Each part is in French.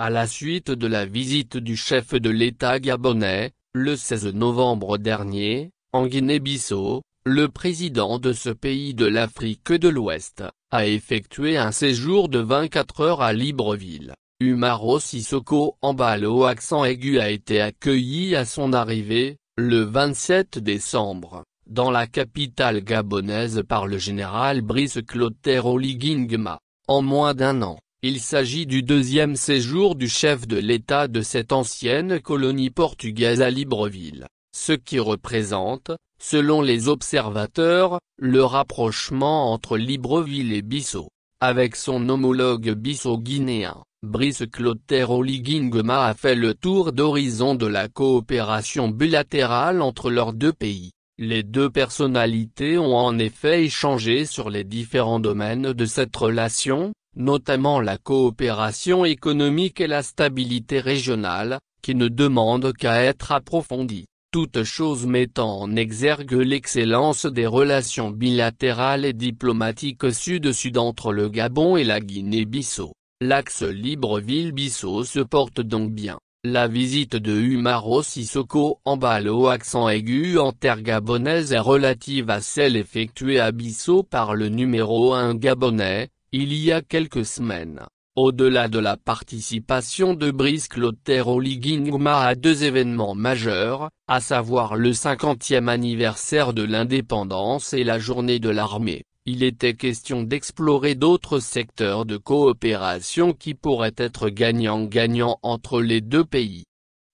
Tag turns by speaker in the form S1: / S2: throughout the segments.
S1: À la suite de la visite du chef de l'État gabonais, le 16 novembre dernier, en Guinée-Bissau, le président de ce pays de l'Afrique de l'Ouest, a effectué un séjour de 24 heures à Libreville. Umaro Sissoko Ambalo accent aigu a été accueilli à son arrivée, le 27 décembre, dans la capitale gabonaise par le général Brice Clotaire Oligingma. En moins d'un an, il s'agit du deuxième séjour du chef de l'État de cette ancienne colonie portugaise à Libreville, ce qui représente, selon les observateurs, le rapprochement entre Libreville et Bissau, avec son homologue bissau-guinéen. Brice Clotaire Oligingema a fait le tour d'horizon de la coopération bilatérale entre leurs deux pays. Les deux personnalités ont en effet échangé sur les différents domaines de cette relation, notamment la coopération économique et la stabilité régionale, qui ne demandent qu'à être approfondies, Toute chose mettant en exergue l'excellence des relations bilatérales et diplomatiques sud-sud entre le Gabon et la Guinée-Bissau. L'axe Libreville-Bissau se porte donc bien. La visite de humaro Sissoko en balle au accent aigu en terre gabonaise est relative à celle effectuée à Bissau par le numéro 1 gabonais, il y a quelques semaines, au-delà de la participation de Brice Clotaire au Ligingma à deux événements majeurs, à savoir le 50e anniversaire de l'indépendance et la journée de l'armée, il était question d'explorer d'autres secteurs de coopération qui pourraient être gagnant-gagnant entre les deux pays.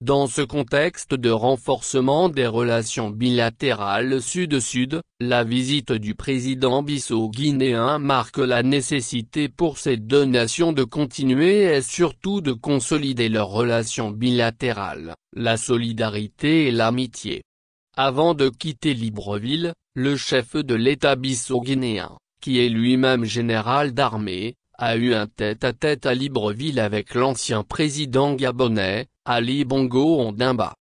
S1: Dans ce contexte de renforcement des relations bilatérales Sud-Sud, la visite du président bissau-guinéen marque la nécessité pour ces deux nations de continuer et surtout de consolider leurs relations bilatérales, la solidarité et l'amitié. Avant de quitter Libreville, le chef de l'État bissau-guinéen, qui est lui-même général d'armée, a eu un tête-à-tête -à, Libreville avec l'ancien président gabonais, Ali Bongo Ondimba